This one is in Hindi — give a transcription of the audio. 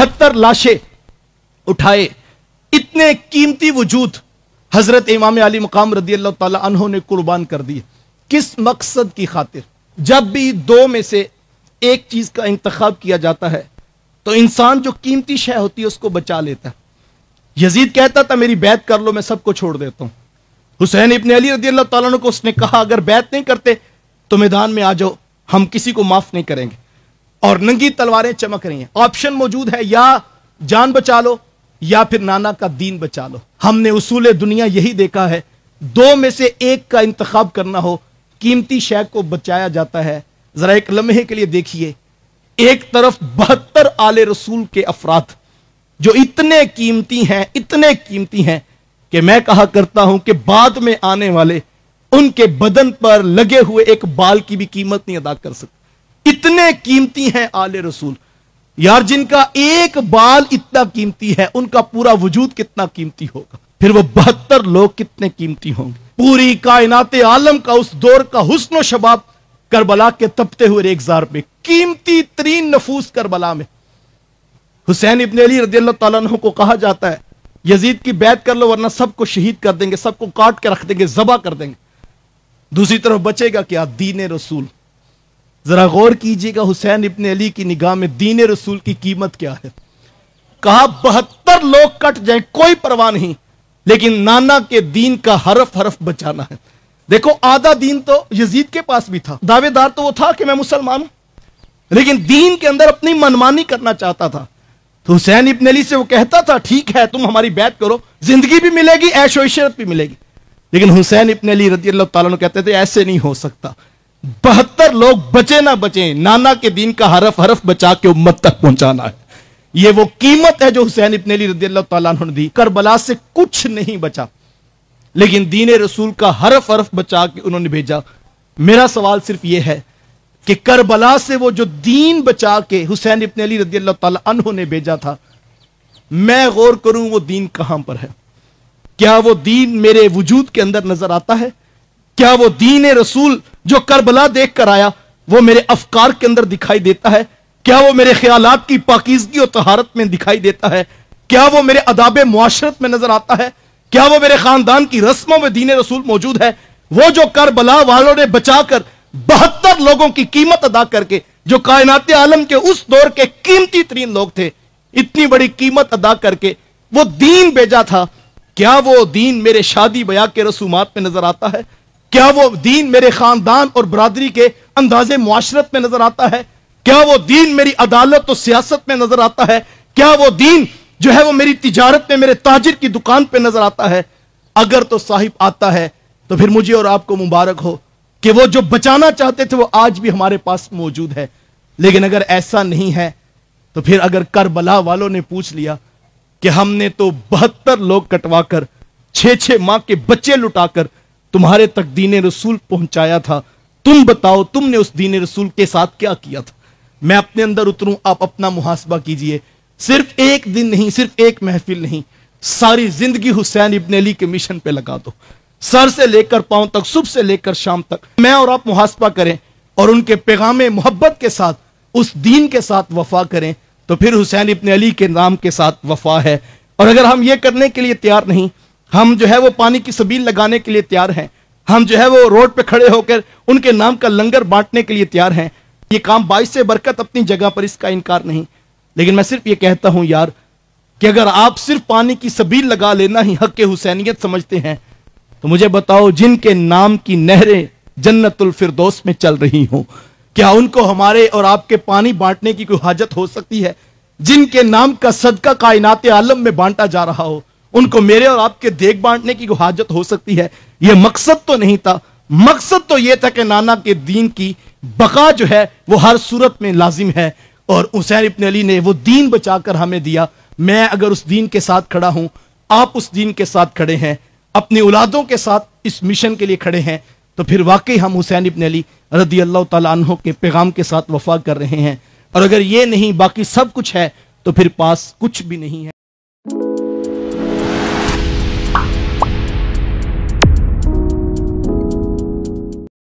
इकहत्तर लाशें उठाए इतने कीमती वजूद हजरत इमाम अली मकाम रदी अल्लाह तहों ने कुर्बान कर दिए किस मकसद की खातिर जब भी दो में से एक चीज का इंतखब किया जाता है तो इंसान जो कीमती शह होती है उसको बचा लेता है यजीद कहता था मेरी बैत कर लो मैं सबको छोड़ देता हूं हुसैन इबन अली रदी अल्लाह को उसने कहा अगर बैत नहीं करते तो मैदान में आ जाओ हम किसी को माफ नहीं करेंगे और नंगी तलवारें चमक रही हैं ऑप्शन मौजूद है या जान बचा लो या फिर नाना का दीन बचा लो हमने उसूल दुनिया यही देखा है दो में से एक का इंतखब करना हो कीमती शय को बचाया जाता है जरा एक लम्हे के लिए देखिए एक तरफ बहत्तर आले रसूल के अफराद जो इतने कीमती हैं इतने कीमती हैं कि मैं कहा करता हूं कि बाद में आने वाले उनके बदन पर लगे हुए एक बाल की भी कीमत नहीं अदा कर सकते इतने कीमती हैं आले रसूल यार जिनका एक बाल इतना कीमती है उनका पूरा वजूद कितना कीमती होगा फिर वो बहत्तर लोग कितने कीमती होंगे पूरी कायनात आलम का उस दौर का हुस्न शबाब करबला के तपते हुए रेगजार में कीमती तरीन नफूस करबला में हुसैन इबन अली रजी अल्लाह को कहा जाता है यजीद की बैत कर लो वरना सबको शहीद कर देंगे सबको काट के रख देंगे जबा कर देंगे दूसरी तरफ बचेगा क्या दीन रसूल ज़रा गौर कीजिएगा हुसैन इबन अली की निगाह में दीन रसूल की कीमत क्या है कहा बहत्तर लोग कट जाए कोई परवाह नहीं लेकिन नाना के दीन का हरफ हरफ बचाना है देखो आधा दीन तो यजीद के पास भी था दावेदार तो वो था कि मैं मुसलमान हूं लेकिन दीन के अंदर अपनी मनमानी करना चाहता था तो हुसैन इबन अली से वो कहता था ठीक है तुम हमारी बैत करो जिंदगी भी मिलेगी ऐशो इशरत भी मिलेगी लेकिन हुसैन इबन अली रजी अल्लाह कहते थे ऐसे नहीं हो सकता बहत्तर लोग बचे ना बचे नाना के दिन का हरफ हरफ बचा के उम्मत तक पहुंचाना है ये वो कीमत है जो हुसैन इबन अली रजी अल्लाह ने दी करबला से कुछ नहीं बचा लेकिन दीन रसूल का हरफ हरफ बचा के उन्होंने भेजा मेरा सवाल सिर्फ यह है कि करबला से वो जो दीन बचा के हुसैन इबन अली रदी अल्लाह तला ने भेजा था मैं गौर करूं वो दीन कहां पर है क्या वो दीन मेरे वजूद के अंदर नजर आता है क्या वो दीन रसूल जो करबला देख कर आया वो मेरे अफकार के अंदर दिखाई देता है क्या वो मेरे ख्यालात की पाकिजगी और तहारत में दिखाई देता है क्या वो मेरे अदाब मुआशरत में नजर आता है क्या वो मेरे खानदान की रस्मों में दीन रसूल मौजूद है वो जो करबला वालों ने बचाकर बहत्तर लोगों की कीमत अदा करके जो कायनात आलम के उस दौर के कीमती तरीन लोग थे इतनी बड़ी कीमत अदा करके वो दीन भेजा था क्या वो दीन मेरे शादी बया के रसूमात में नजर आता है क्या वो दीन मेरे खानदान और बरदरी के अंदाजे मुआशरत में नजर आता है क्या वो दीन मेरी अदालत और सियासत में नजर आता है क्या वो दीन जो है वो मेरी तिजारत में मेरे ताजिर की दुकान पर नजर आता है अगर तो साहिब आता है तो फिर मुझे और आपको मुबारक हो कि वो जो बचाना चाहते थे वो आज भी हमारे पास मौजूद है लेकिन अगर ऐसा नहीं है तो फिर अगर करबला वालों ने पूछ लिया कि हमने तो बहत्तर लोग कटवाकर छे छे माह के बच्चे लुटाकर तुम्हारे तक दीन रसूल पहुंचाया था तुम बताओ तुमने उस दीन रसूल के साथ क्या किया था मैं अपने अंदर उतरूं आप अपना मुहासबा कीजिए सिर्फ एक दिन नहीं सिर्फ एक महफिल नहीं सारी जिंदगी हुसैन इबन अली के मिशन पे लगा दो सर से लेकर पांव तक सुबह से लेकर शाम तक मैं और आप मुहासबा करें और उनके पैगाम मोहब्बत के साथ उस दीन के साथ वफा करें तो फिर हुसैन इबन अली के नाम के साथ वफा है और अगर हम ये करने के लिए तैयार नहीं हम जो है वो पानी की सबील लगाने के लिए तैयार हैं हम जो है वो रोड पे खड़े होकर उनके नाम का लंगर बांटने के लिए तैयार हैं ये काम बाईस से बरकत अपनी जगह पर इसका इनकार नहीं लेकिन मैं सिर्फ ये कहता हूं यार कि अगर आप सिर्फ पानी की सबील लगा लेना ही हक हुसैनियत समझते हैं तो मुझे बताओ जिनके नाम की नहरें जन्नतुल फिरदौस में चल रही हूं क्या उनको हमारे और आपके पानी बांटने की कोई हाजत हो सकती है जिनके नाम का सदका कायनात आलम में बांटा जा रहा हो उनको मेरे और आपके देख बांटने की हाजत हो सकती है यह मकसद तो नहीं था मकसद तो यह था कि नाना के दीन की बका जो है वो हर सूरत में लाजिम है और हुसैन इबन अली ने वो दीन बचाकर हमें दिया मैं अगर उस दीन के साथ खड़ा हूं आप उस दीन के साथ खड़े हैं अपनी औलादों के साथ इस मिशन के लिए खड़े हैं तो फिर वाकई हम हुसैन इबन अली रदी अल्लाह तहों के पैगाम के साथ वफा कर रहे हैं और अगर ये नहीं बाकी सब कुछ है तो फिर पास कुछ भी नहीं है